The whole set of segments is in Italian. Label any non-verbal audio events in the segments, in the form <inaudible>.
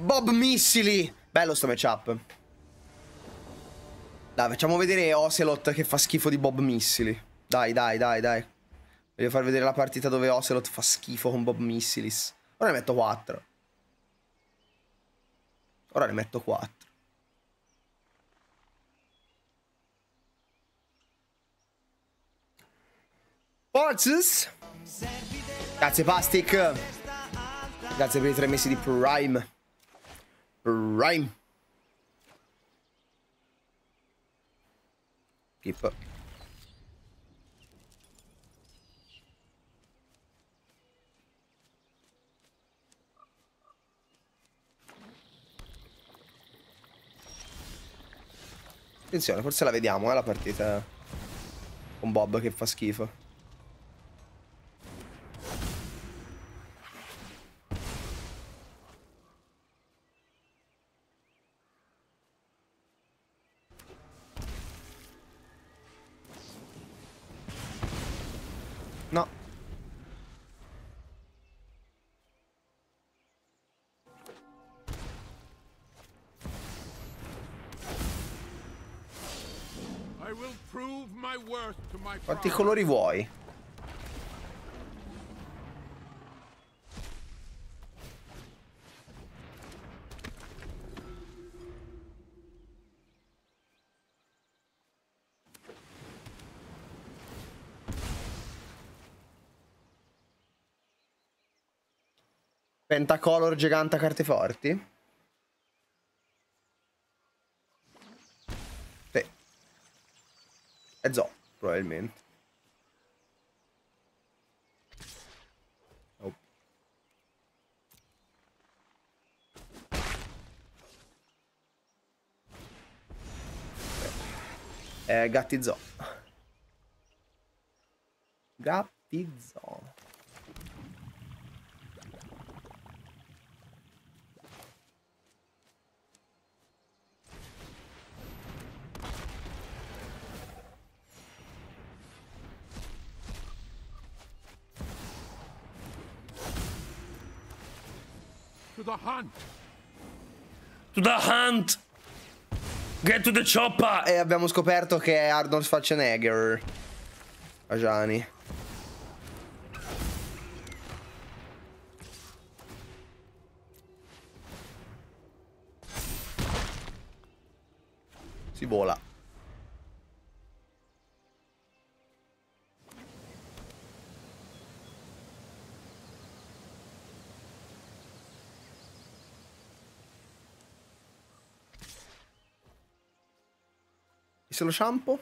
Bob Missili. Bello sto matchup. Dai, facciamo vedere Ocelot che fa schifo di Bob Missili. Dai, dai, dai, dai. Voglio far vedere la partita dove Ocelot fa schifo con Bob Missilis. Ora ne metto 4. Ora ne metto 4. Forces. Grazie Pastic. Grazie per i tre mesi di Prime. Prime. Keep Attenzione, forse la vediamo, eh, la partita con Bob che fa schifo. quanti colori vuoi. Pentacolor gigante a carte forti? Sì. E Zo, probabilmente. Vai, gattizzo. Gattizzo. To the hunt! To the hunt! Get to the choppa! E abbiamo scoperto che è Arnold Schwarzenegger. Ajani. se lo ciampo.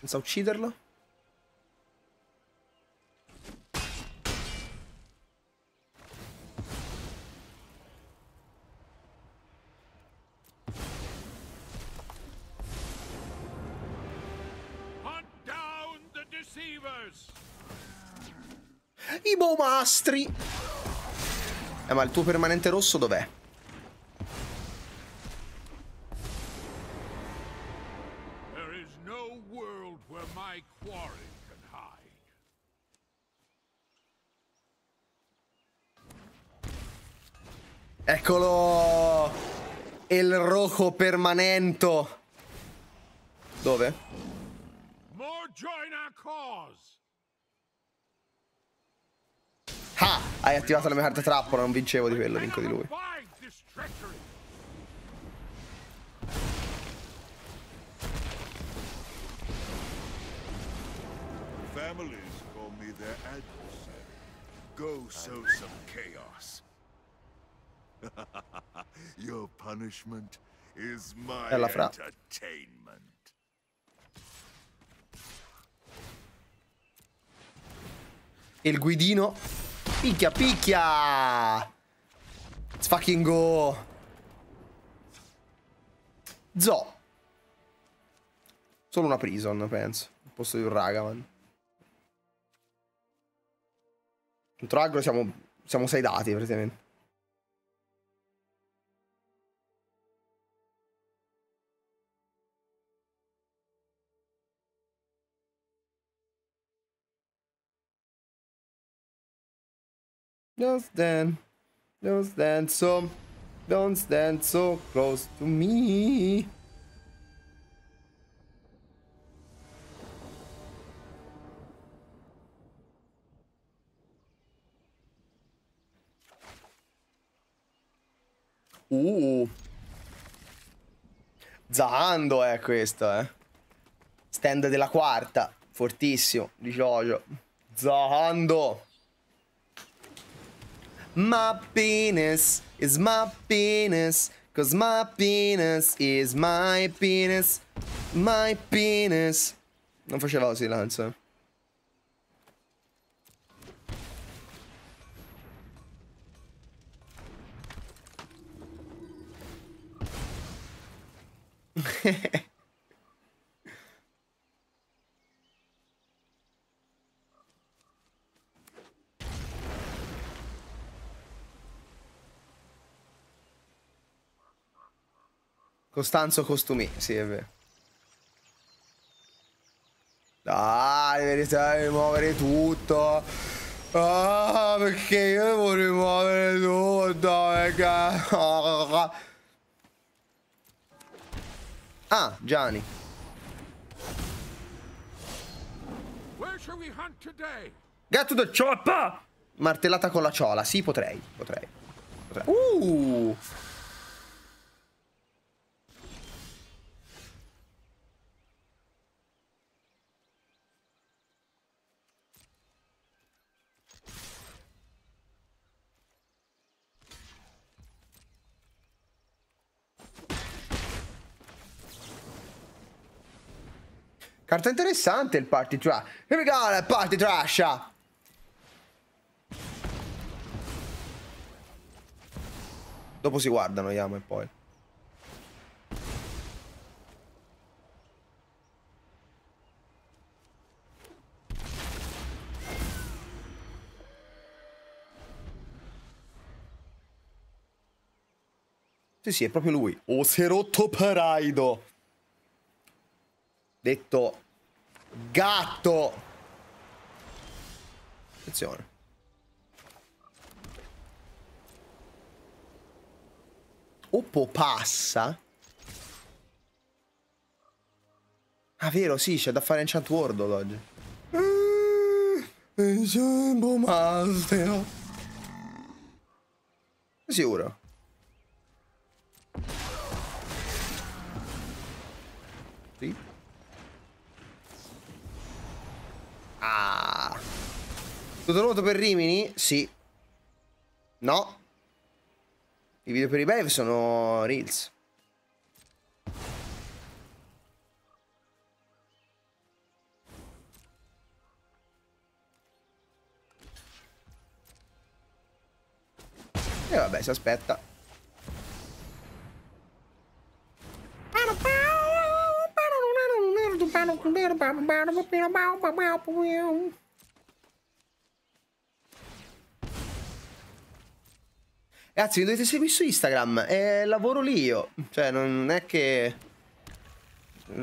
Senza ucciderlo. I bomastri! Eh, ma il tuo permanente rosso dov'è? permanente. Dove? Ah! Hai attivato la mia carta trappola, non vincevo di quello, vinco di lui. Families call me their adversary. Go sow some chaos. <laughs> Your punishment Bella fra. Il guidino. Picchia, picchia! Let's fucking go! Zo. Solo una prison, penso. Al posto di un ragaman. Contro aggro siamo, siamo sei dati, praticamente. Just then. Don't stand so, don't stand so close to me. Uh. Zando è eh, questo, eh. Stand della quarta, fortissimo, di Jojo. Zando. My penis is my penis. Cause my penis is my penis. My penis. Non faceva così lanza. Hehehe Costanzo Costumi, sì è vero. Dai, verità, devi muovere tutto. Ah, perché io devo rimuovere tutto, perché... Ah, Gianni. Where shall we today? to the chopper! Martellata con la ciola, sì, potrei, potrei. potrei. Uh! Carta interessante il party trash. Here we go, party trash. Dopo si guardano Yama e poi. Sì, sì, è proprio lui. Oserotto Paraido. Detto gatto. Attenzione. Oppo passa. Ah, vero, sì, c'è da fare Enchant World oggi. Mm, Sicuro. Sì. Ah. Tutto nuoto per Rimini? Sì. No. I video per i Bev sono Reels. E vabbè, si aspetta. Ragazzi, mi dovete seguire su Instagram. Eh, lavoro lì io. Cioè, non è che...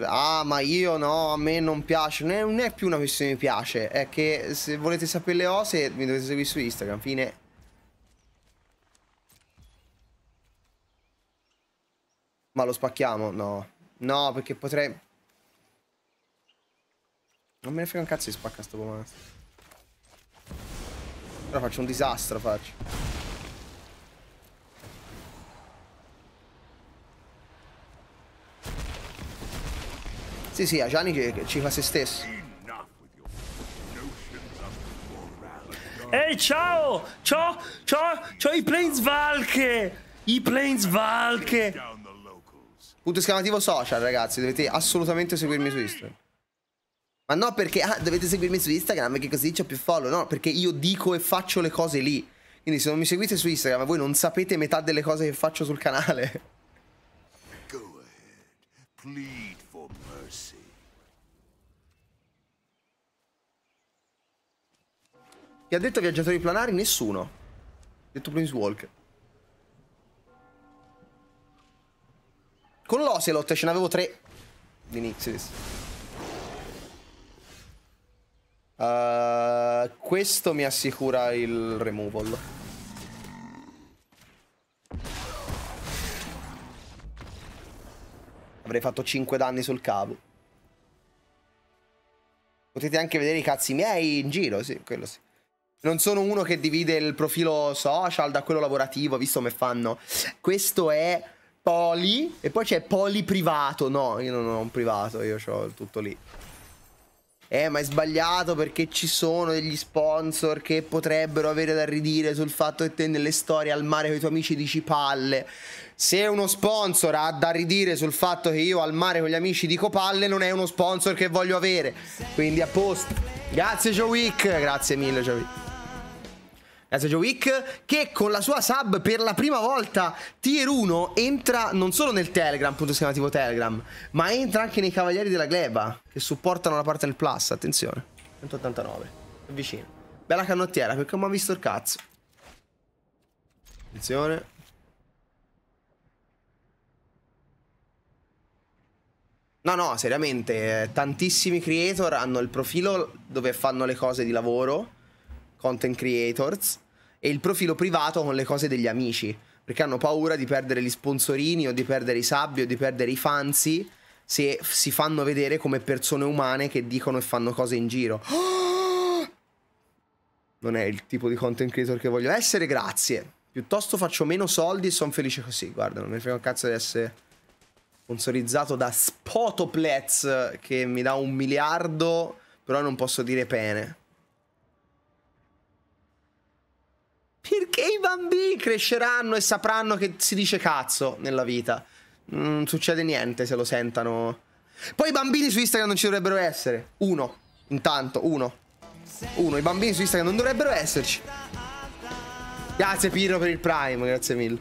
Ah, ma io no, a me non piace. Non è, non è più una questione mi piace. È che se volete sapere le cose, mi dovete seguire su Instagram. Fine. Ma lo spacchiamo? No. No, perché potrei... Non me ne frega un cazzo di spacca sto pomazzo. Però faccio un disastro, faccio. Sì, sì, Ajani che ci fa se stesso. Ehi, hey, ciao! Ciao, ciao, ciao i Planesvalche! I Planesvalche! Punto esclamativo social, ragazzi, dovete assolutamente seguirmi su Instagram. Ma no perché ah, dovete seguirmi su Instagram che così ho più follow, no, perché io dico e faccio le cose lì. Quindi se non mi seguite su Instagram voi non sapete metà delle cose che faccio sul canale. Go ahead. Plead for mercy. Chi ha detto viaggiatori planari? Nessuno. Ha detto Prince Walk. Con l'Ocelot ce n'avevo tre. Di Uh, questo mi assicura il removal. Avrei fatto 5 danni sul cavo. Potete anche vedere i cazzi miei in giro, sì, quello sì. Non sono uno che divide il profilo social da quello lavorativo, visto come fanno. Questo è poli, e poi c'è poli privato. No, io non ho un privato, io ho tutto lì. Eh, ma è sbagliato perché ci sono degli sponsor che potrebbero avere da ridire sul fatto che te nelle storie al mare con i tuoi amici dici palle. Se uno sponsor ha da ridire sul fatto che io al mare con gli amici dico palle, non è uno sponsor che voglio avere. Quindi a posto. Grazie Joe Wick, grazie mille Joe Wick. Grazie Wick, che con la sua sub per la prima volta tier 1 entra non solo nel Telegram, punto esclamativo Telegram, ma entra anche nei Cavalieri della Gleba, che supportano la parte del Plus, attenzione. 189, è vicino. Bella canottiera, perché non mi ha visto il cazzo. Attenzione. No, no, seriamente, eh, tantissimi creator hanno il profilo dove fanno le cose di lavoro content creators, e il profilo privato con le cose degli amici, perché hanno paura di perdere gli sponsorini o di perdere i sabbi o di perdere i fanzi se si fanno vedere come persone umane che dicono e fanno cose in giro. <gasps> Non è il tipo di content creator che voglio essere, grazie. Piuttosto faccio meno soldi e sono felice così. Guarda, non mi frega un cazzo di essere sponsorizzato da Spotoplets che mi dà un miliardo, però non posso dire pene. Perché i bambini cresceranno e sapranno che si dice cazzo nella vita. Non succede niente se lo sentano. Poi i bambini su Instagram non ci dovrebbero essere. Uno. Intanto, uno. Uno, i bambini su Instagram non dovrebbero esserci. Grazie Pirro per il Prime, grazie mille.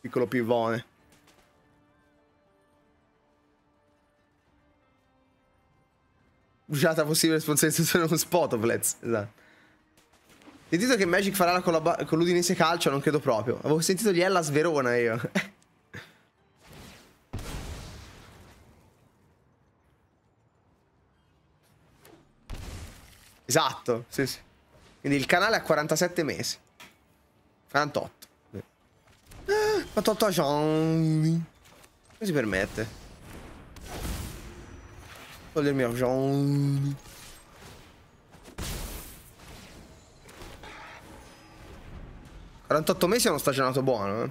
Piccolo pivone. Usata possibile sponsorizzazione con Spotoflex. Esatto. Sentito che Magic farà la collab con l'Udinese Calcio, non credo proprio. Avevo sentito gli Ella Sverona io. <laughs> esatto, sì, sì. Quindi il canale ha 47 mesi. 48. 48 a giorni. Come si permette? Togliermi a giorni. 48 mesi è uno stagionato buono, eh.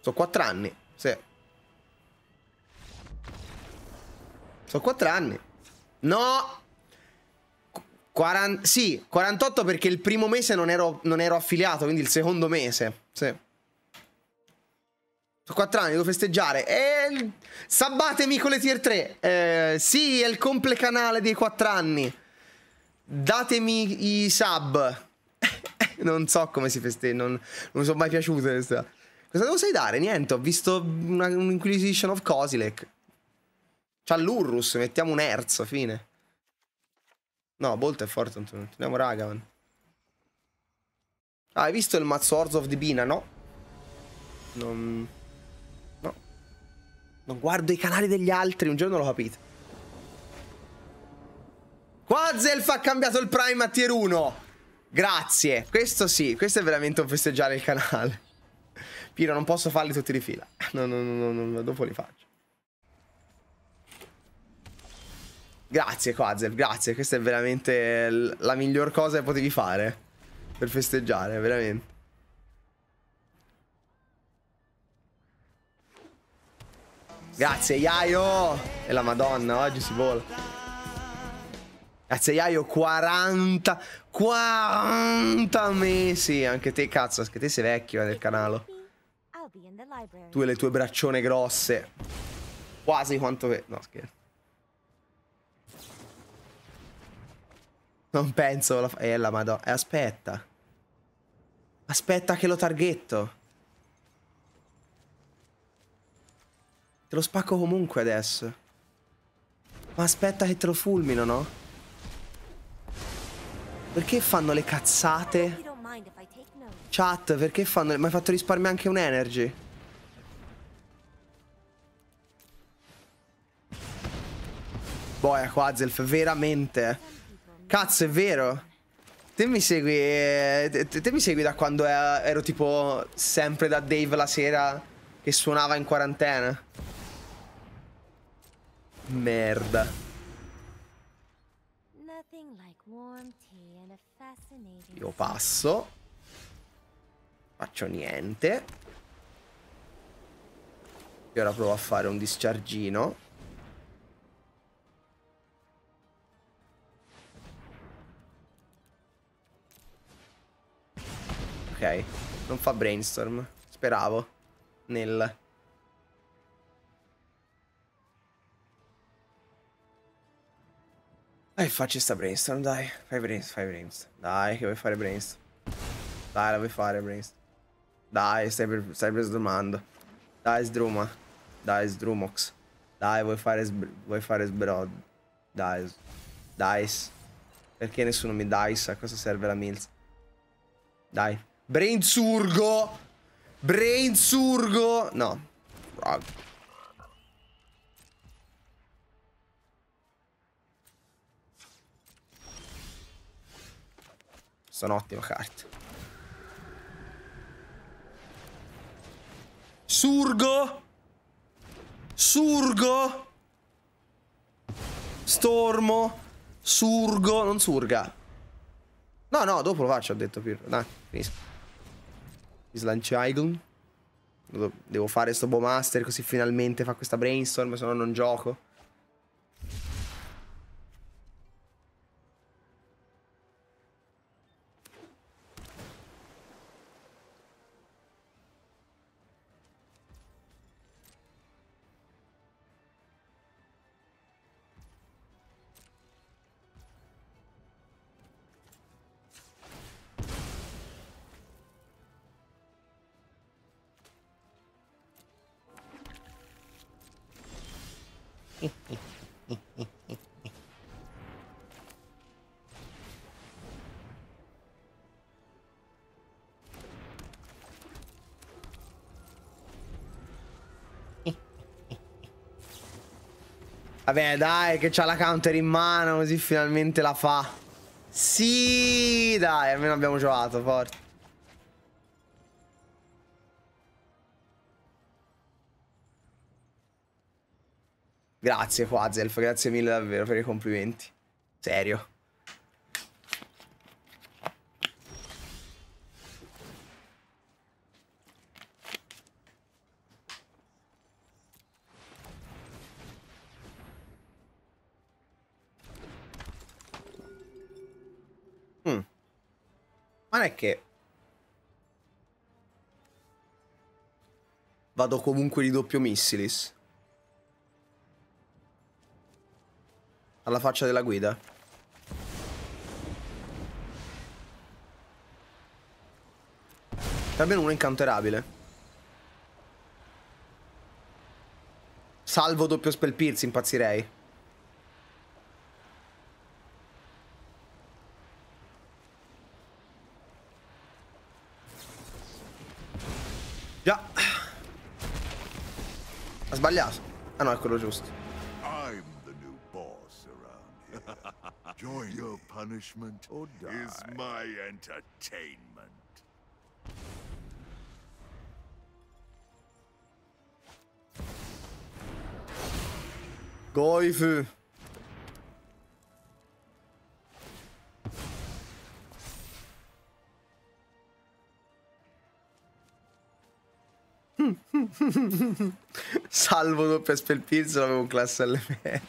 Sono 4 anni, sì. Sono 4 anni. No! 40, sì, 48 perché il primo mese non ero, non ero affiliato, quindi il secondo mese, sì. Sono 4 anni, devo festeggiare. E... Sabbatemi con le tier 3. Eh, sì, è il comple canale dei 4 anni. Datemi i sub. <laughs> non so come si festeggia, non, non sono mai piaciute questa. Cosa devo sai dare? Niente, ho visto una, un'Inquisition of Kozilek. C'ha l'Urrus, mettiamo un Erzo, fine. No, Bolt è forte, andiamo torniamo Ragavan. Ah, hai visto il mazzo Orzo of Dibina? No. Non... No. Non guardo i canali degli altri, un giorno lo capite. Quazelf ha cambiato il Prime a tier 1. Grazie, questo sì, questo è veramente un festeggiare il canale. <laughs> Piro, non posso farli tutti di fila. <laughs> No, no, no, no, no dopo li faccio. Grazie, Quazev, grazie. Questa è veramente la miglior cosa che potevi fare per festeggiare, veramente. Grazie, Iaio! E la madonna, oggi si vola io ho 40 40 mesi Anche te cazzo Anche te sei vecchio eh, del canale Tu e le tue braccione grosse Quasi quanto che No scherzo Non penso la... Eh la madonna eh, Aspetta Aspetta che lo targhetto Te lo spacco comunque adesso Ma aspetta che te lo fulmino no? Perché fanno le cazzate? Chat, perché fanno... Mi hai fatto risparmiare anche un energy. Boia, Quazelf, veramente. Cazzo, è vero. Te mi segui... Eh, te, te mi segui da quando ero tipo sempre da Dave la sera che suonava in quarantena. Merda. Io passo. Faccio niente. E ora provo a fare un dischargino. Ok. Non fa brainstorm. Speravo. Nel... Dai, facci sta brainstorm, dai. Fai brainstorm, fai brainstorm. Dai, che vuoi fare brainstorm. Dai, la vuoi fare brainstorm. Dai, stai, per, stai brainstormando. Dai, Sdruma. Dai, Sdrumox. Dai, vuoi fare, vuoi fare sbrod. Dai. Dice. Perché nessuno mi dice? A cosa serve la Mills? Dai. Brainsurgo! Brainsurgo! No. Rog. Sono ottime carte. Surgo! Surgo! Stormo! Surgo! Non surga! No, no, dopo lo faccio, ho detto più. Dai, finisco. Slanciagon. Devo fare sto Bowmaster così finalmente fa questa brainstorm, se no non gioco. Vabbè, dai, che c'ha la counter in mano, così finalmente la fa. Sì, dai, almeno abbiamo giocato, forte. Grazie Quazelf, grazie mille davvero per i complimenti. Serio. settimana è che vado comunque di doppio missilis. Alla faccia della guida. Per me uno è incanterabile. Salvo doppio spell pierce, impazzirei. an archaeologist. I'm the new boss around here. Join <laughs> your punishment or die is my entertainment. Go, Ifu. Salvo doppia spell pizza, avevo un classe LP.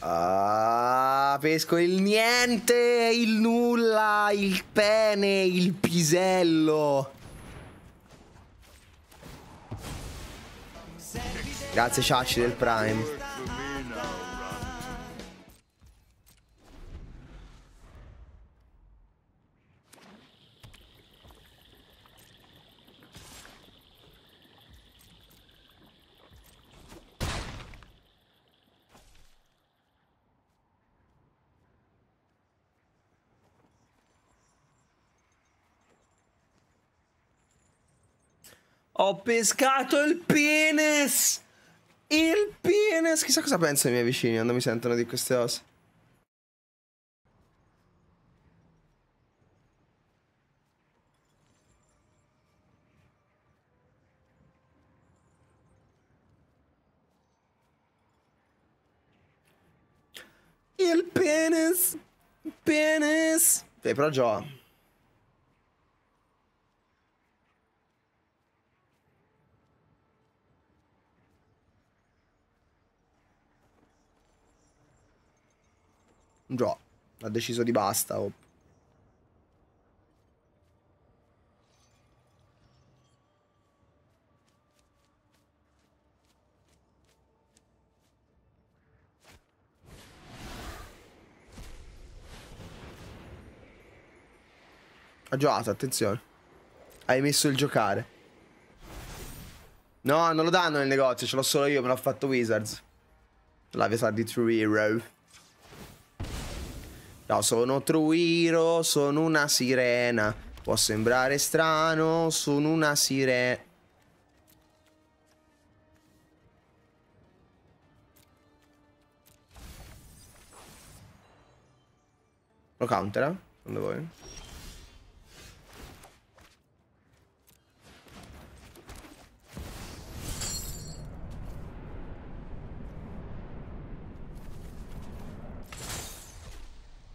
Ah, pesco il niente, il nulla, il pene, il pisello. Grazie Ciacci del Prime. Ho pescato il penis! Il penis! Chissà cosa pensano i miei vicini quando mi sentono di queste cose. Il penis! Penis! Beh, però già. ha deciso di basta. Oh. Ha giocato, attenzione. Hai messo il giocare. No, non lo danno nel negozio, ce l'ho solo io, me l'ho fatto Wizards. Live di True Hero. No, sono Truiro, sono una sirena. Può sembrare strano, sono una sirena. Lo countera? Eh, Secondo voi?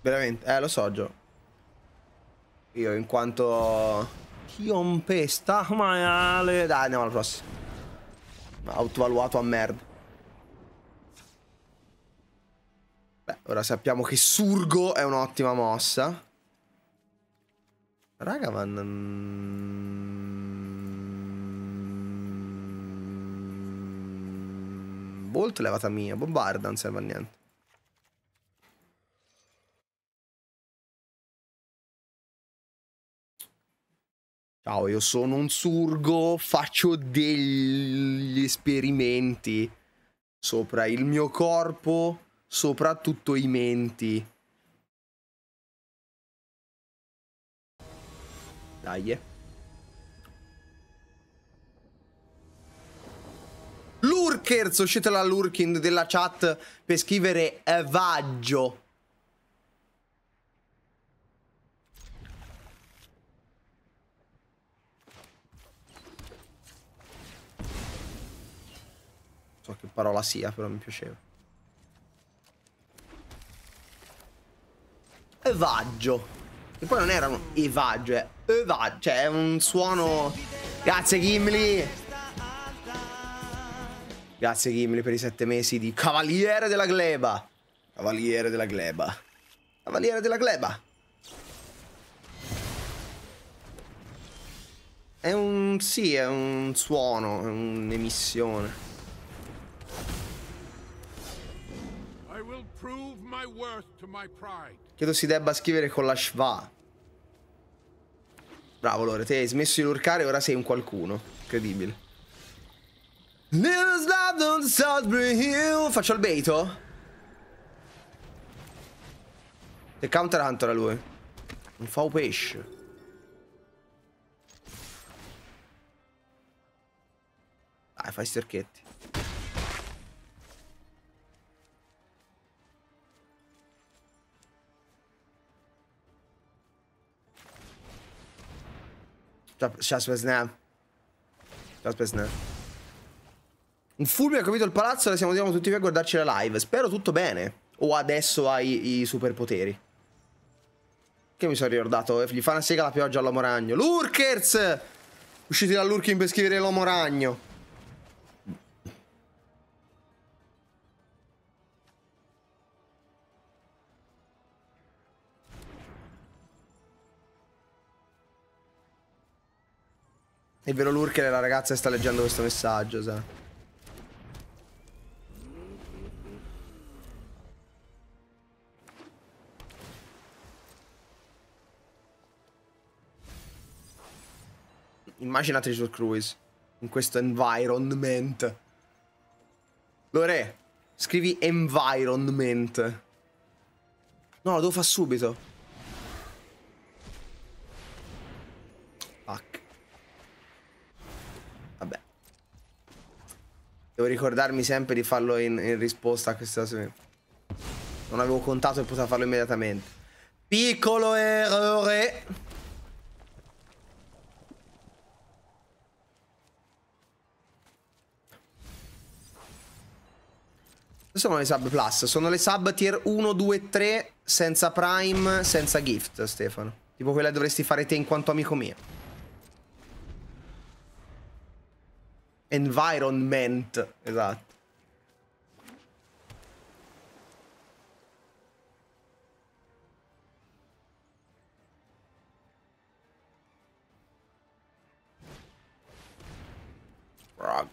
Veramente, eh lo so Gio. Io in quanto... Chiompe sta male. Dai, andiamo alla prossima. Autovaluato a merda. Beh, ora sappiamo che Surgo è un'ottima mossa. Raga, Ragavan... Bolt levata mia. Bombarda non serve a niente. Ciao, io sono un surgo, faccio degli esperimenti sopra il mio corpo, soprattutto i menti. Dai. Eh. Lurkers, uscite la lurking della chat per scrivere vaggio. so che parola sia, però mi piaceva. Evaggio. E poi non era un evaggio, è evaggio, cioè è un suono... Grazie Gimli! Grazie Gimli per i sette mesi di Cavaliere della Gleba! Cavaliere della Gleba. Cavaliere della Gleba. È un... sì, è un suono, è un'emissione. Credo si debba scrivere con la schwa. Bravo Lore, te hai smesso di lurcare e ora sei un qualcuno. Incredibile. Faccio il baito? E counter hunter a lui. Non fa un pesce. Dai, fai sterchetti. Ci aspetta, Ci Snap. Un fulmine ha capito il palazzo e siamo andiamo tutti via a guardarci la live. Spero tutto bene. O adesso hai i superpoteri. Che mi sono ricordato, eh, gli fa una sega la pioggia all'uomo ragno. Lurkers! Usciti dall'Urkin per scrivere l'uomo ragno. È vero l'urche la ragazza che sta leggendo questo messaggio, sa. Immaginateli sul cruise. In questo environment. Lore, scrivi environment. No, lo devo fare subito. Devo ricordarmi sempre di farlo in, in risposta a questa... Non avevo contato che poteva farlo immediatamente. Piccolo errore. sono le sub plus? Sono le sub tier 1, 2, 3 senza prime, senza gift, Stefano. Tipo quella dovresti fare te in quanto amico mio. Environment, esatto. Rock.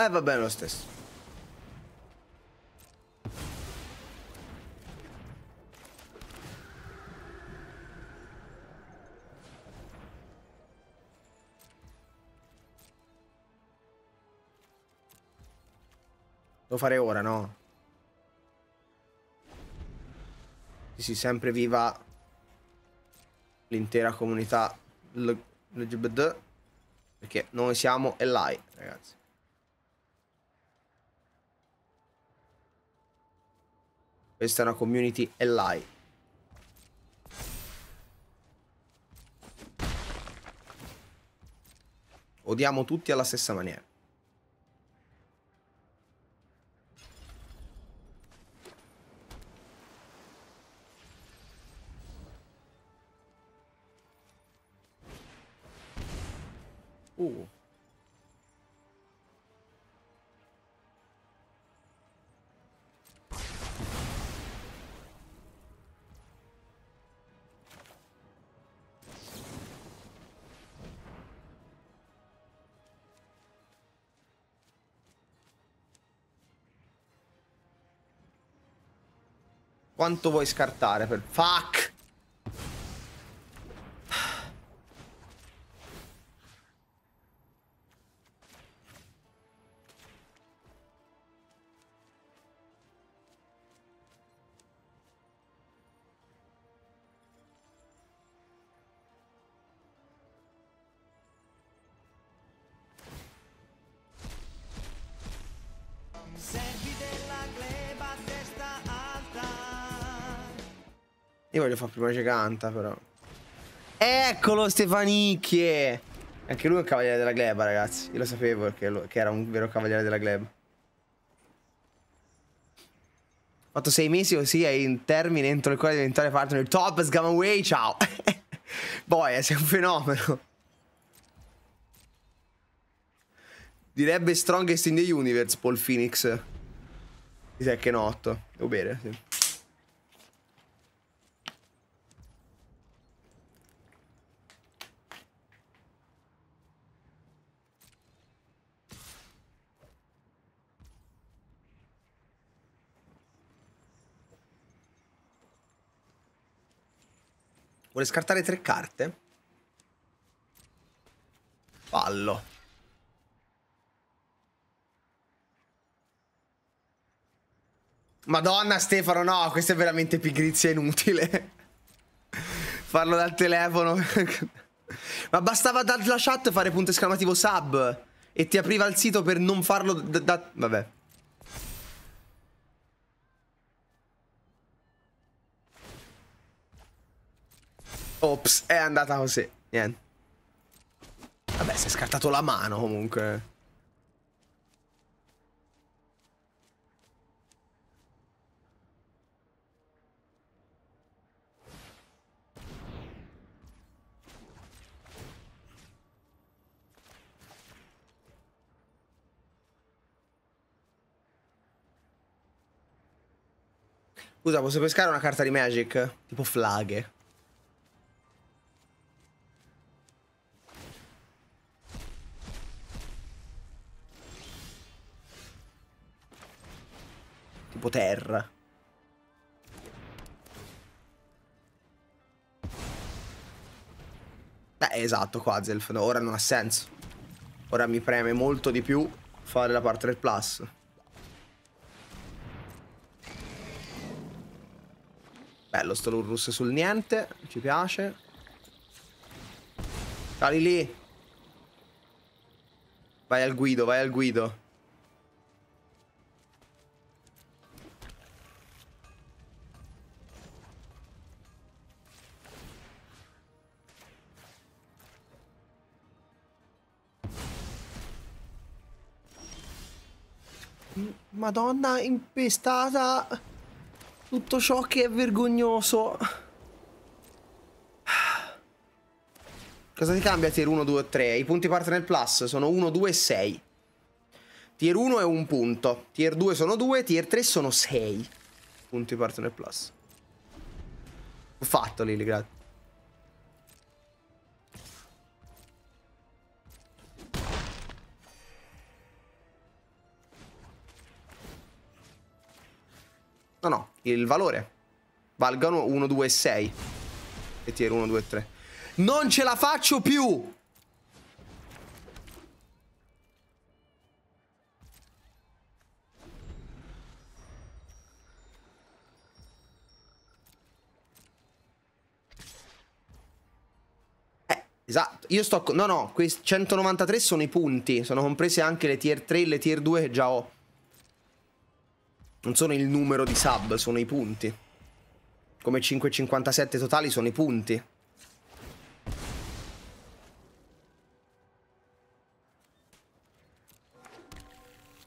Eh, va bene lo stesso. Devo fare ora, no? Sì, sì, sempre viva l'intera comunità LGBT perché noi siamo e ragazzi. Questa è una community ally. Odiamo tutti alla stessa maniera. Uh. Quanto vuoi scartare per... Fuck! voglio fare prima che canta, però. Eccolo Stefanicchie! Anche lui è un cavaliere della gleba, ragazzi. Io lo sapevo che, lo, che era un vero cavaliere della gleba. Fatto sei mesi così è in termini entro il quale diventare parte del top Sgamaway, ciao! <laughs> Boy, sei un fenomeno. Direbbe strongest in the universe, Paul Phoenix. Di Tekken 8. Devo bere, sì. Vuole scartare tre carte? Fallo. Madonna Stefano, no, questa è veramente pigrizia inutile. <laughs> Farlo dal telefono. <laughs> Ma bastava dalla chat fare punto esclamativo sub e ti apriva il sito per non farlo da... da... Vabbè. Ops, è andata così. Niente. Vabbè, si è scartato la mano comunque. Scusa, posso pescare una carta di Magic? Tipo flaghe. tipo terra. Beh, esatto, Quazelf. No, ora non ha senso. Ora mi preme molto di più fare la parte del plus. Bello sto Lurrus sul niente, ci piace. Cali lì. Vai al guido, vai al guido. Madonna impestata tutto ciò che è vergognoso. Cosa ti cambia tier 1, 2 o 3? I punti partner plus sono 1, 2 e 6. Tier 1 è un punto, tier 2 sono 2, tier 3 sono 6. Punti partner plus. Ho fatto Lili, grazie. il valore Valgono 1, 2, 6. E tiro 1, 2, 3. Non ce la faccio più! Eh, esatto, io sto... No, no, questi 193 sono i punti, sono comprese anche le tier 3 e le tier 2 che già ho. Non sono il numero di sub, sono i punti. Come 5,57 totali sono i punti.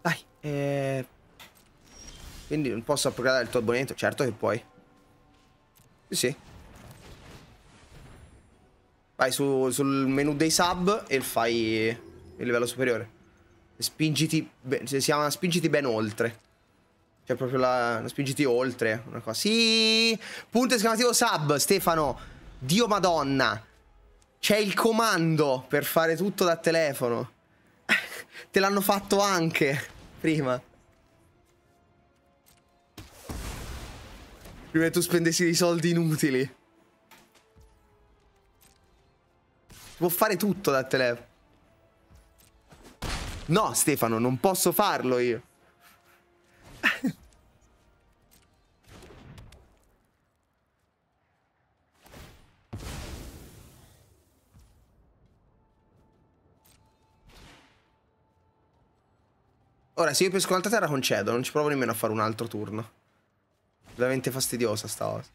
Dai, eh... Quindi non posso appoggiare il tuo abbonamento? Certo che puoi. Sì, sì. Vai su, sul menu dei sub e fai il livello superiore. Spingiti, si chiama spingiti ben oltre. Cioè proprio la... spingiti oltre. Una cosa. Sì! Punto esclamativo sub, Stefano. Dio madonna. C'è il comando per fare tutto da telefono. Te l'hanno fatto anche prima. Prima che tu spendessi dei soldi inutili. Può fare tutto da telefono. No, Stefano, non posso farlo io. Ora, se io pesco un'altra terra concedo, non ci provo nemmeno a fare un altro turno. Veramente fastidiosa sta cosa.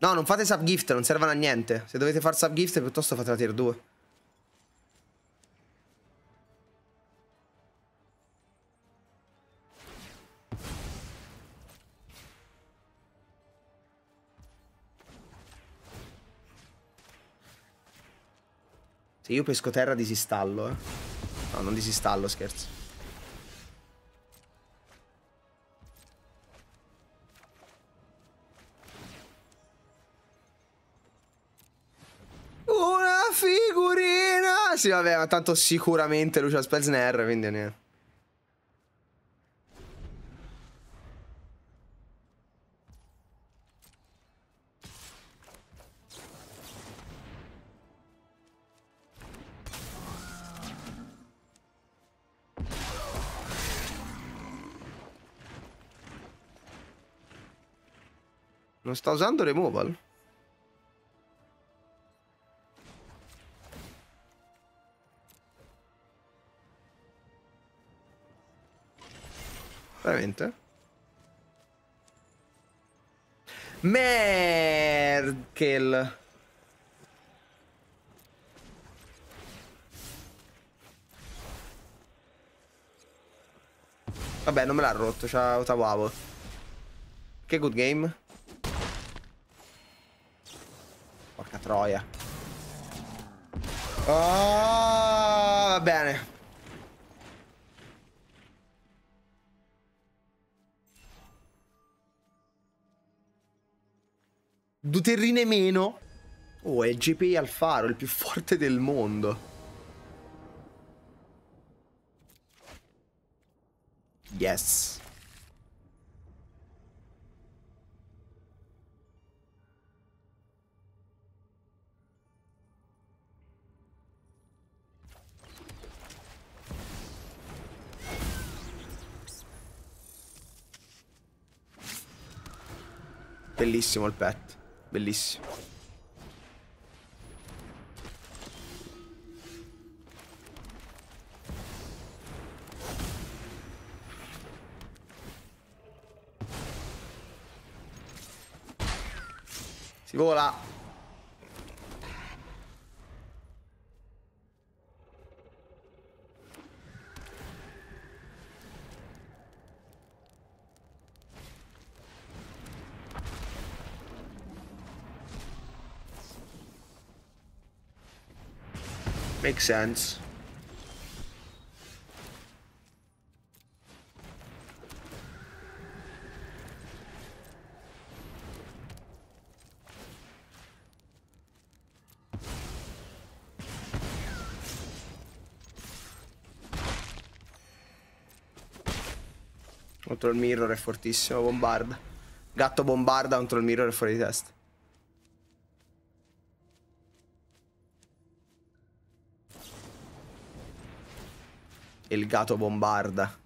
No, non fate subgift, non servono a niente. Se dovete fare subgift, piuttosto fate la tier 2. Se io pesco terra disistallo, eh. No, non disistallo, scherzo. Sì, vabbè, ma tanto sicuramente Lucia Spelzner, quindi niente. Non sta usando removal? Veramente? Merkel. Vabbè, non me l'ha rotto, c'ha Otawavo. Che good game. Porca troia. Oh, va bene. Due terrine meno. Oh, è GP GPI Alfaro, il più forte del mondo. Yes. Bellissimo il pet. Bellissimo. Si vola. Makes sense. Contro il mirror è fortissimo, bombarda. Gatto bombarda contro il mirror è fuori di testa. il gato bombarda.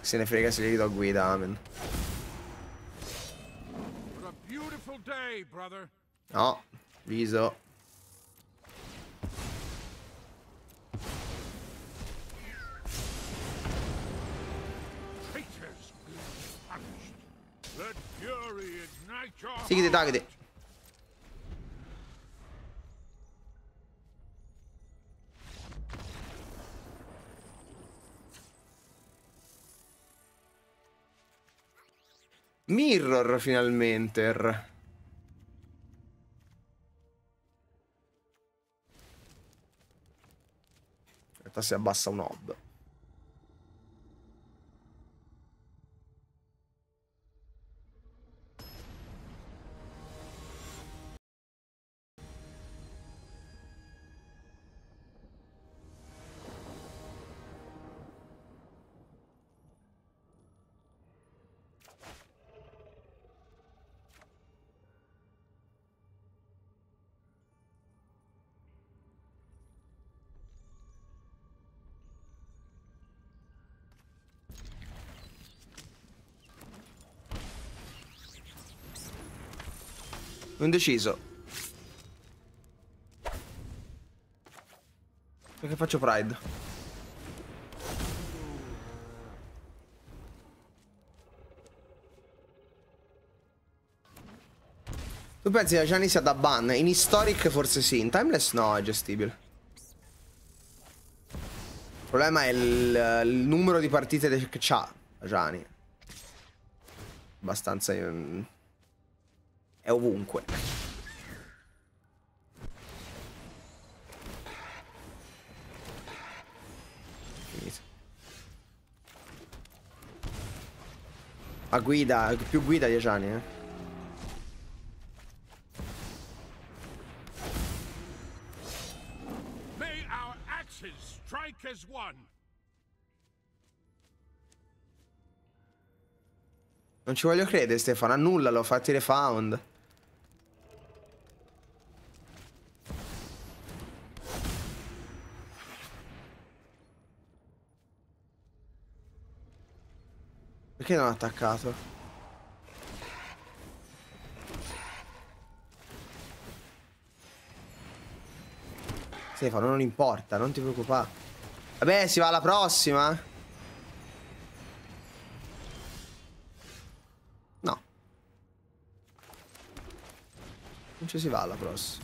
Se ne frega se gli do guida, amen. No, viso. target. Mirror finalmente. Aspetta se abbassa un ob. Indeciso. Perché faccio pride? Tu pensi che Gianni sia da ban? In historic forse sì, in timeless no, è gestibile. Il problema è il, il numero di partite che c'ha Gianni. Abbastanza... Um è ovunque. A guida, più guida dieci anni, eh. as one. Non ci voglio credere, Stefano. A Annullalo, fatti le found. Perché non ha attaccato? Stefano, non importa, non ti preoccupare. Vabbè, si va alla prossima. No. Non ci si va alla prossima.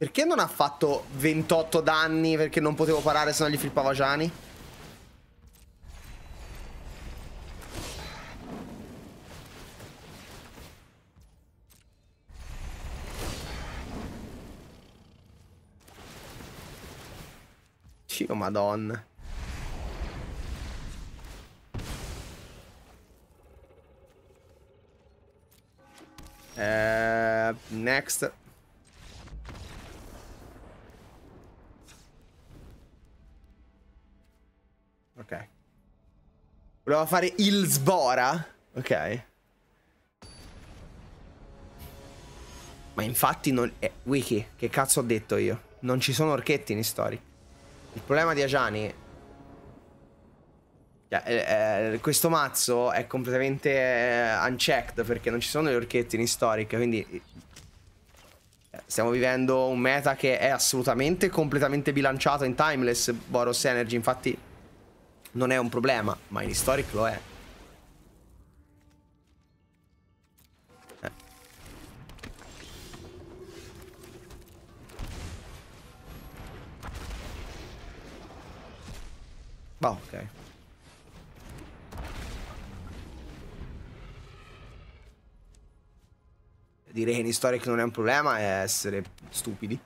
Perché non ha fatto 28 danni perché non potevo parare se non gli flippava Gianni? Dio madonna. Eh, next. Voleva fare il Sbora? Ok. Ma infatti non... Eh, Wiki, che cazzo ho detto io? Non ci sono orchetti in story. Il problema di Ajani... Eh, eh, questo mazzo è completamente eh, unchecked perché non ci sono gli orchetti in historic, quindi eh, stiamo vivendo un meta che è assolutamente completamente bilanciato in timeless Boros Energy, infatti non è un problema, ma in historic lo è. Eh. Oh, ok. Direi che in historic non è un problema è essere stupidi.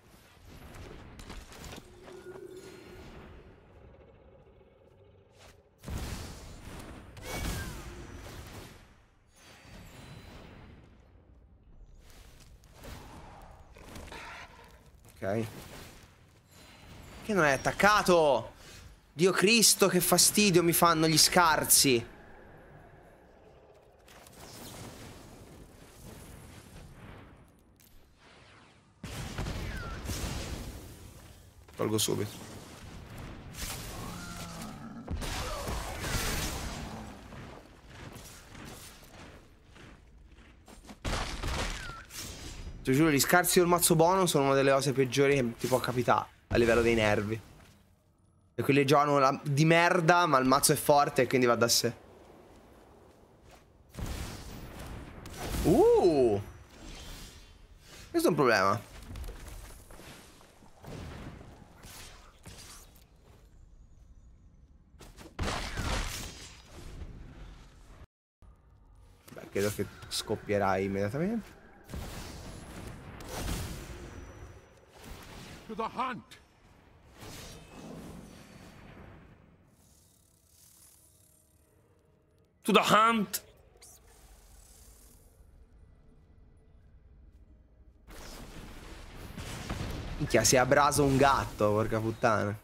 non è attaccato? Dio Cristo, che fastidio mi fanno gli scarsi. Tolgo subito. Ti giuro, gli scarsi del mazzo buono sono una delle cose peggiori che ti può capitare a livello dei nervi. E quelli giocano la... di merda, ma il mazzo è forte e quindi va da sé. Uh! Questo è un problema. Beh, credo che scoppierai immediatamente. To the hunt! To the hunt! Minchia, si è abraso un gatto, porca puttana.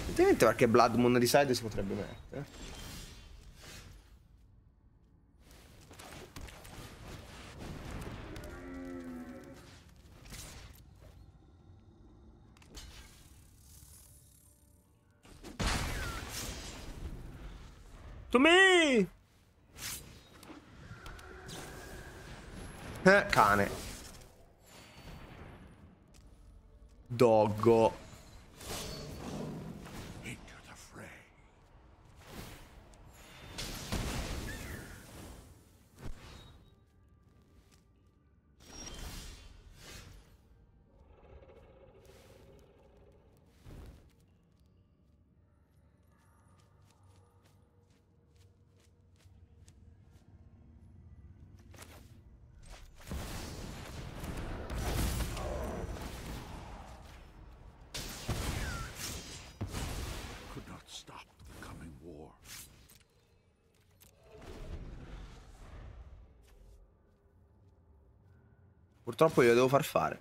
Effettivamente qualche Blood Moon di side si potrebbe mettere. To me! Eh, cane. Doggo. purtroppo glielo devo far fare.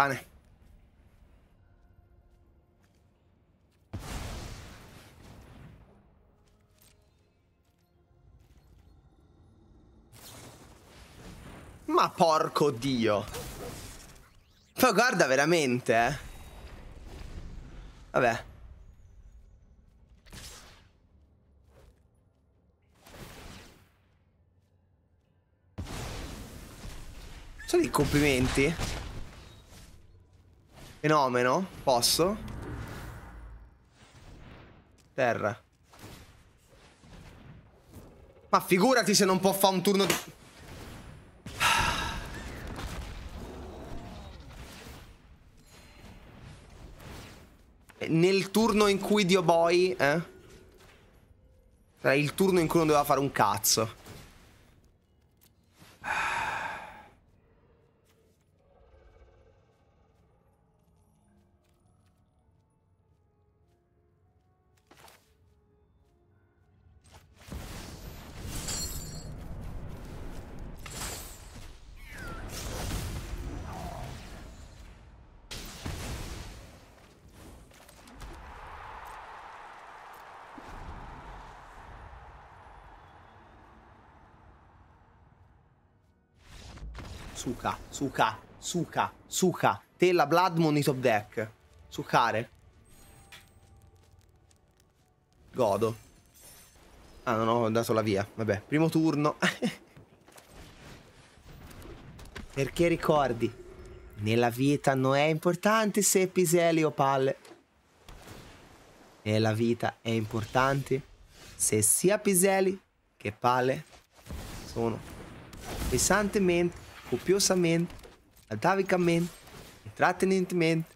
Pane. Ma porco dio. Poi guarda veramente, eh. Vabbè. Sono dei complimenti? Fenomeno, posso? Terra. Ma figurati se non può fare un turno di... Nel turno in cui Dio Boy, eh? Era il turno in cui non doveva fare un cazzo. suca, suca, suca, suca. Tela Blood Monito Deck. Succare. Godo. Ah, non ho dato la via. Vabbè, primo turno. <laughs> Perché ricordi, nella vita non è importante se piseli o palle. Nella vita è importante se sia piseli che palle sono pesantemente copiosamente, atavicamente, e trattenentemente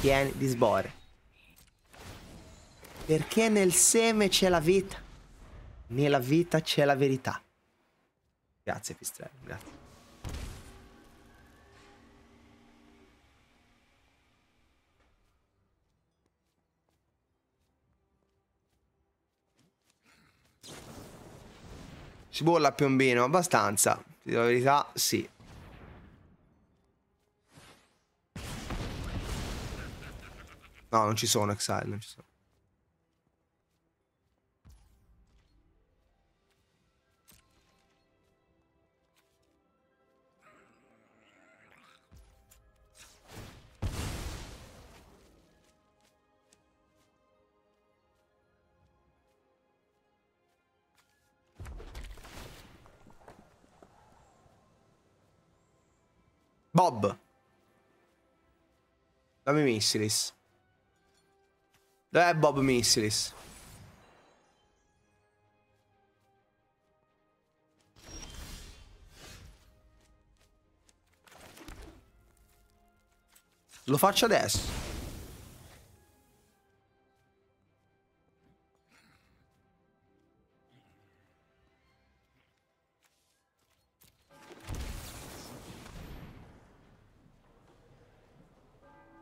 pieni di sbore. Perché nel seme c'è la vita, nella vita c'è la verità. Grazie Pistrello, grazie. Si bolla Piombino? Abbastanza. Di verità, sì. No, non ci sono Exile, non ci sono. Bob. Dammi missilis. Dov'è Bob Missilis? Lo faccio adesso.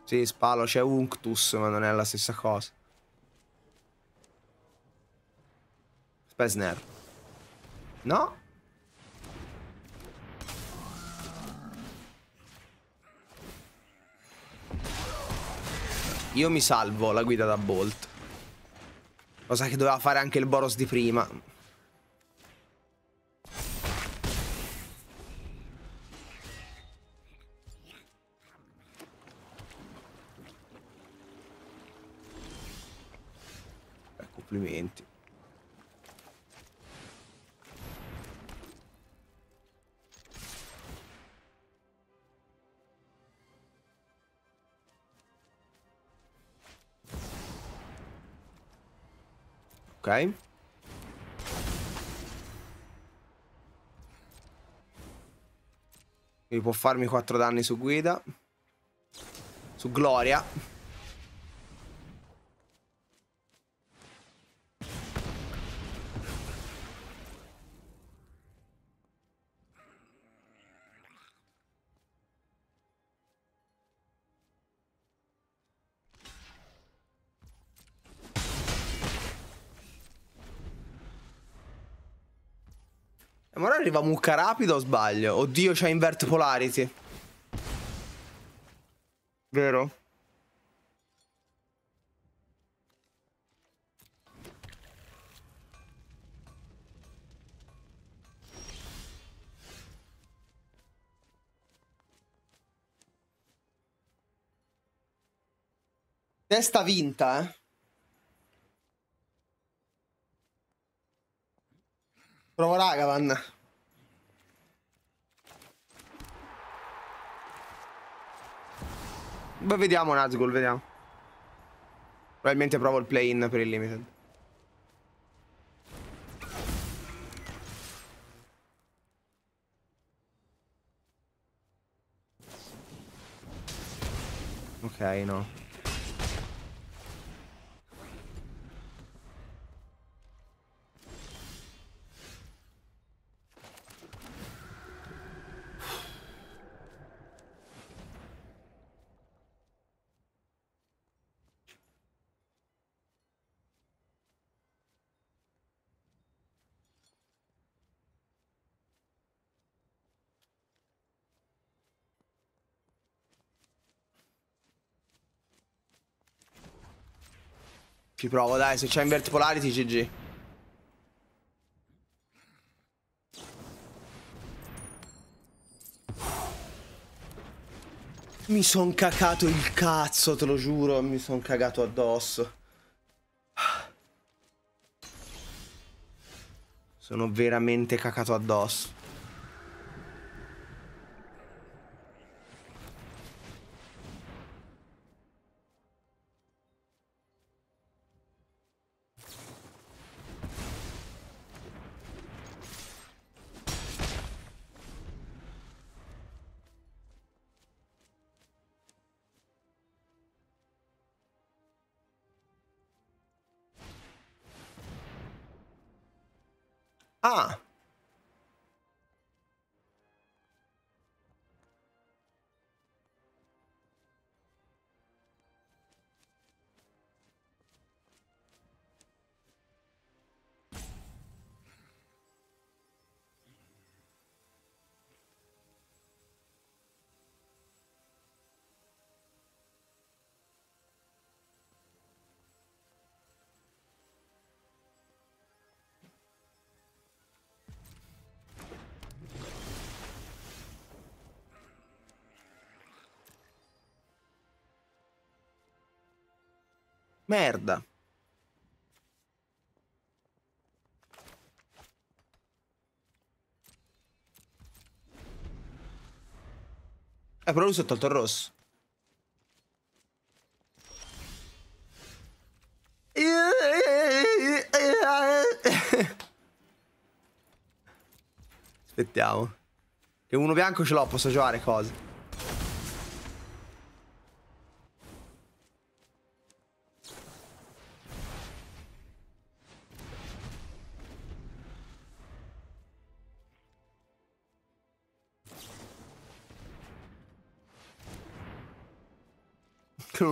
Sì, spalo, c'è Unctus, ma non è la stessa cosa. Pesner. No? Io mi salvo la guida da Bolt. Cosa che doveva fare anche il Boros di prima. Ok. Quindi può farmi 4 danni su guida. Su Gloria. Ma ora arriva mucca rapido o sbaglio? Oddio, c'è invert polarity. Vero? Testa vinta, eh? Provo Ragavan. Beh, vediamo Nazgul, vediamo. Probabilmente provo il play-in per il limited. Ok, no. Ci provo, dai, se c'è invert polarity, GG. Mi son cacato il cazzo, te lo giuro, mi son cagato addosso. Sono veramente cacato addosso. Ah, Merda. Eh, però lui si è tolto il rosso. Aspettiamo. Che uno bianco ce l'ho, posso giocare cose.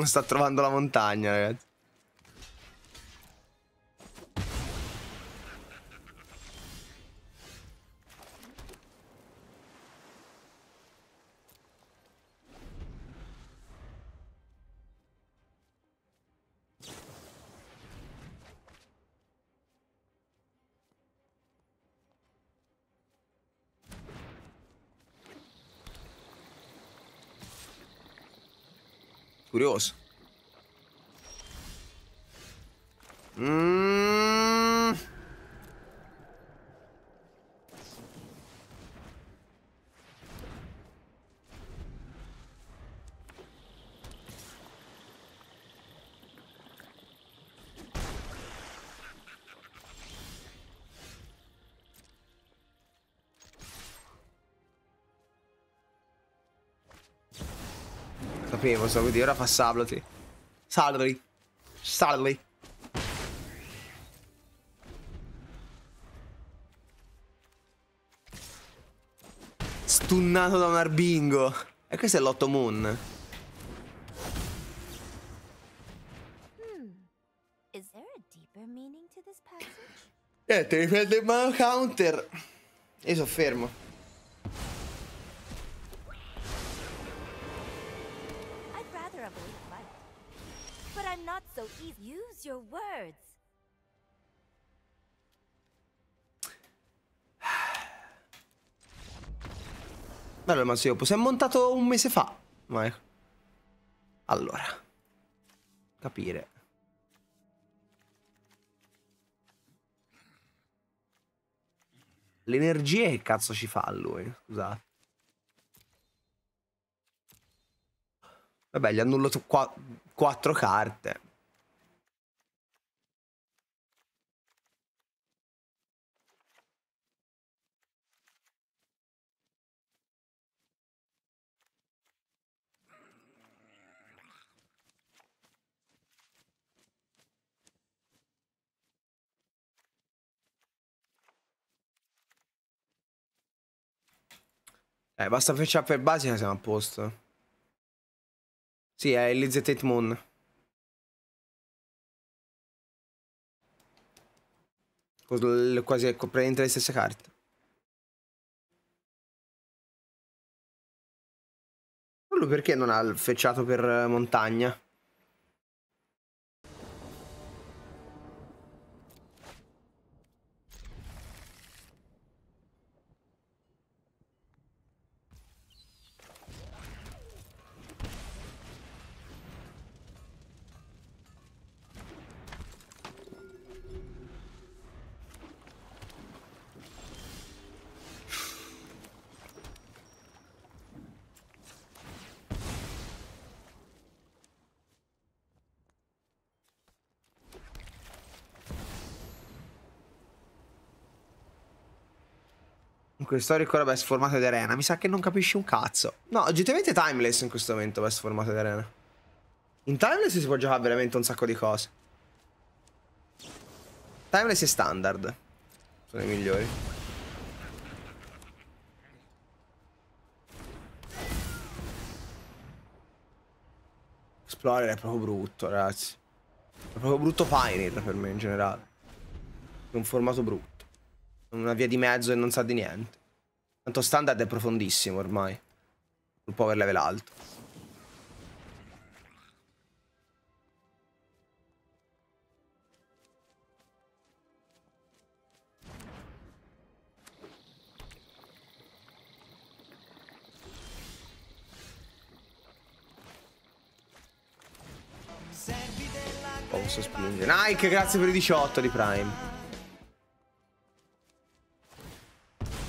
non sta trovando la montagna, ragazzi. Curioso. Mmm. sapevo, stavo di ora fa sablati. Salvi. Salvi. Stunnato da un arbingo. E questo è l'otto moon. Hmm. Eh, te li prende in mano counter. E soffermo. ma se mansioppo, si è montato un mese fa. Vai. Allora. Capire. Le energie che cazzo ci fa lui? Scusate. Vabbè, gli annullo qu quattro carte. Eh, basta fecciare per base e siamo a posto. Sì, è Elizabeth Tate Moon. Quasi ecco, praticamente le stesse carte. Lui perché non ha fecciato per eh, montagna? storico era best formato di arena. Mi sa che non capisci un cazzo. No, oggettivamente timeless in questo momento best formato di arena. In timeless si può giocare veramente un sacco di cose. Timeless e standard. Sono i migliori. Explorer è proprio brutto, ragazzi. È proprio brutto Pioneer per me in generale. È un formato brutto. Una via di mezzo e non sa di niente. Tanto standard è profondissimo ormai. Un power level alto. Posso spingere. Nike, grazie per i 18 di Prime.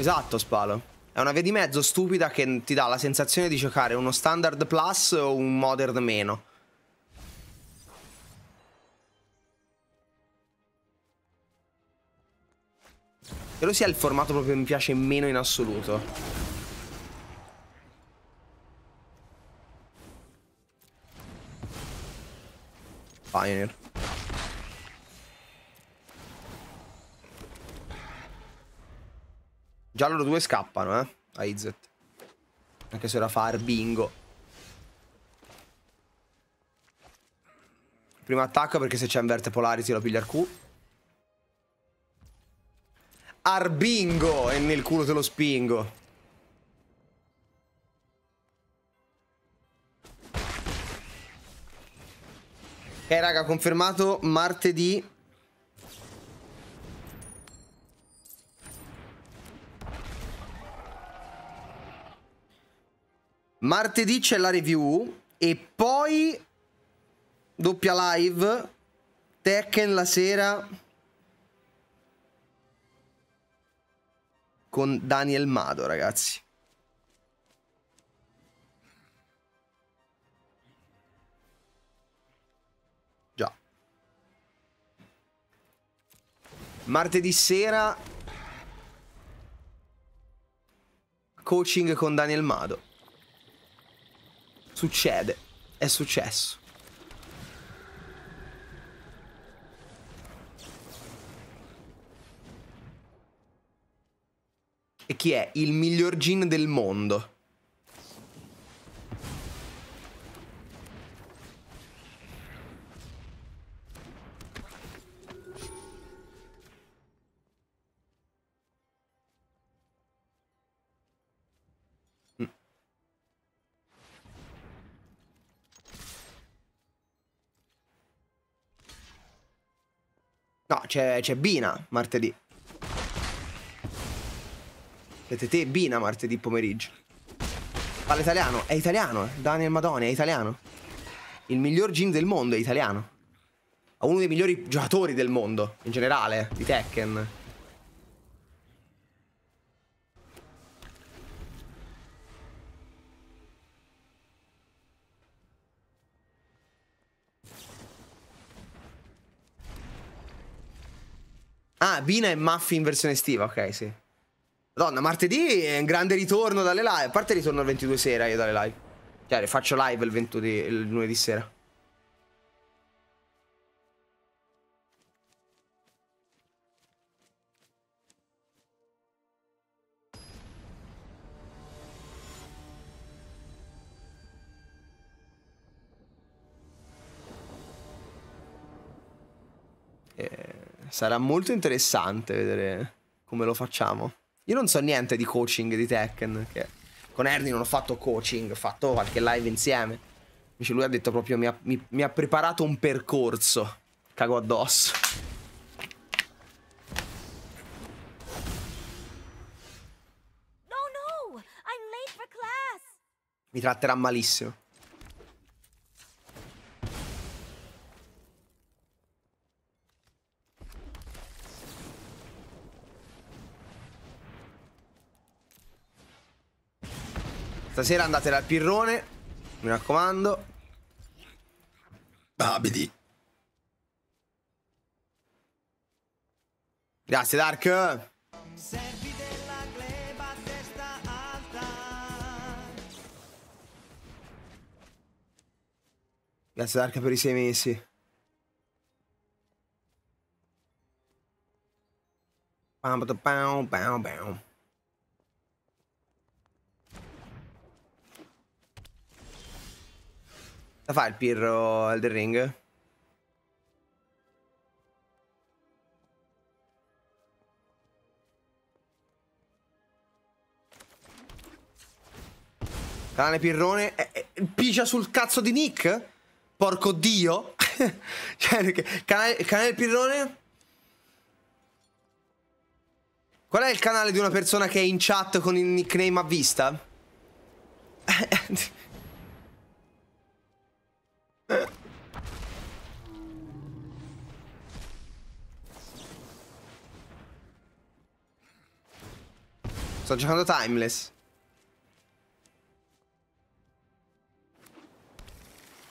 Esatto, Spalo. È una via di mezzo stupida che ti dà la sensazione di giocare uno standard plus o un modern meno. Credo sia il formato proprio che mi piace meno in assoluto. Pioneer. Già loro due scappano, eh. A Izet. Anche se ora fa Arbingo. Prima attacca perché se c'è inverte polarity lo piglia il Q. Arbingo! E nel culo te lo spingo. Ok eh, raga, confermato martedì Martedì c'è la review e poi doppia live Tekken la sera con Daniel Mado, ragazzi. Già. Martedì sera coaching con Daniel Mado. Succede. È successo. E chi è il miglior gin del mondo? c'è Bina martedì. Siete te Bina martedì pomeriggio. Parla italiano, è italiano, eh. Daniel Madoni è italiano. Il miglior gin del mondo è italiano. Ha uno dei migliori giocatori del mondo, in generale, eh, di Tekken. Ah, Bina e Muffy in versione estiva, ok, sì. Madonna, martedì è un grande ritorno dalle live. A parte ritorno il 22 sera io dalle live. Cioè, faccio live il, 20 di, il lunedì sera. sarà molto interessante vedere come lo facciamo. Io non so niente di coaching di Tekken. con Ernie non ho fatto coaching, ho fatto qualche live insieme. Invece lui ha detto proprio mi ha, mi, mi ha preparato un percorso. Cago addosso. No, no, mi tratterà malissimo. Stasera andate dal pirrone, mi raccomando. Abiti. Grazie Dark. Grazie Dark per i sei mesi. Bam, bam, bam, bam. La fa il Pirro Elder Ring? Canale Pirrone eh, eh, pigia sul cazzo di Nick? Porco dio! <laughs> Cioè, canale, canale Pirrone? Qual è il canale di una persona che è in chat con il nickname a vista? Sto giocando Timeless.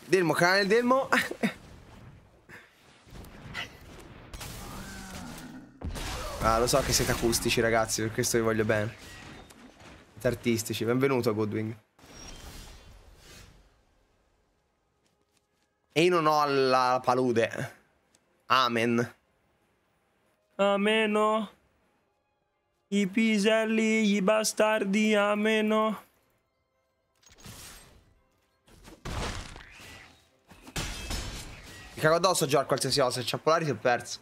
Delmo, canale Delmo. <laughs> ah, lo so che siete acustici, ragazzi, per questo vi voglio bene. Siete artistici. Benvenuto, Goodwing. E io non ho la palude. Amen. Ameno. I piselli, i bastardi, a meno. Mi cago addosso già a qualsiasi cosa, se c'è Polaris ho perso.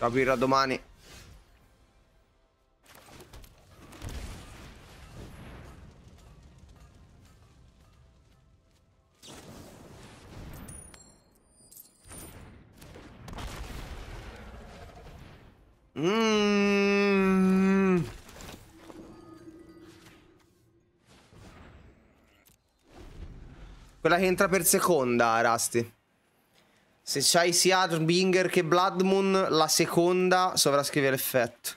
Ciao Pirra, domani. Mm. Quella che entra per seconda, Rusty. Se c'hai sia Arbinger che Bloodmoon, la seconda sovrascrive l'effetto.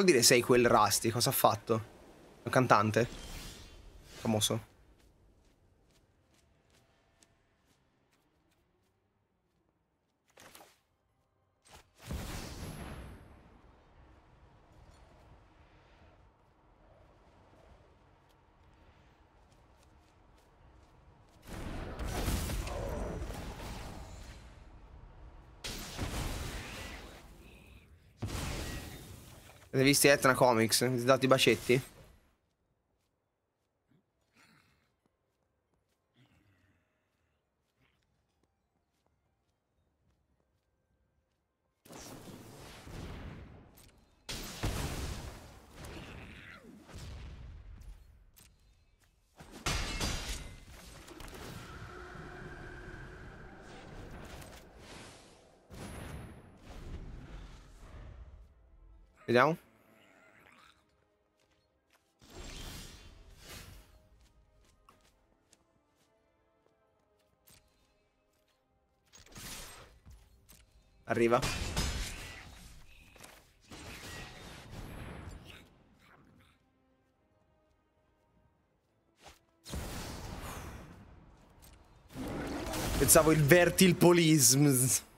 Vuol dire sei quel Rusty? Cosa ha fatto? Un cantante? Famoso. giornalisti Etna Comics, ti dato i bacetti? Vediamo. arriva. Pensavo il Vertil Polism.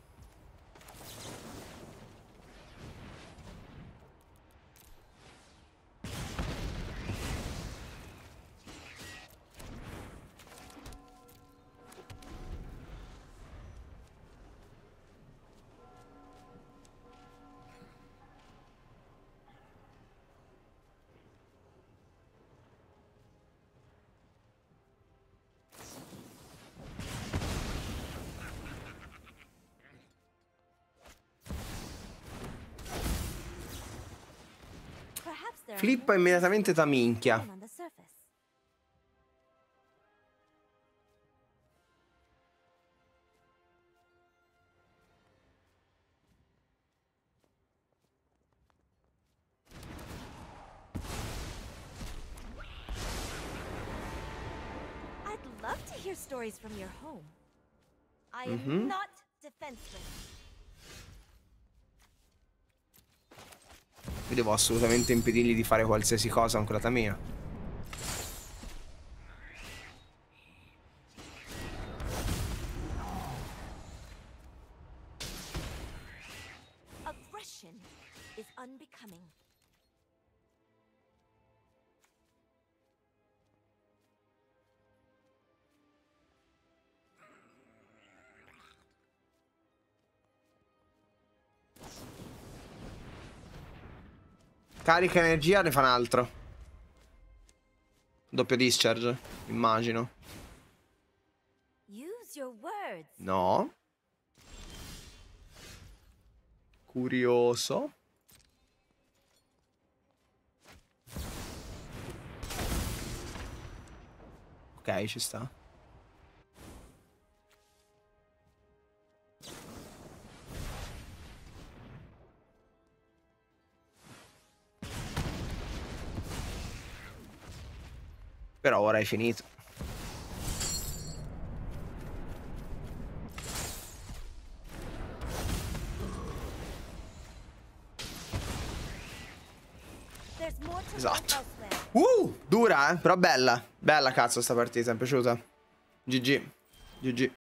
Flippa immediatamente Taminchia. I'd love to hear stories from your home. I mm -hmm. Io devo assolutamente impedirgli di fare qualsiasi cosa ancorata mia. Carica energia, ne fa un altro. Doppio discharge, immagino. No. Curioso. Ok, ci sta. Però ora è finito. Esatto. Uh, dura, eh? Però bella. Bella cazzo sta partita, mi è piaciuta. GG. GG.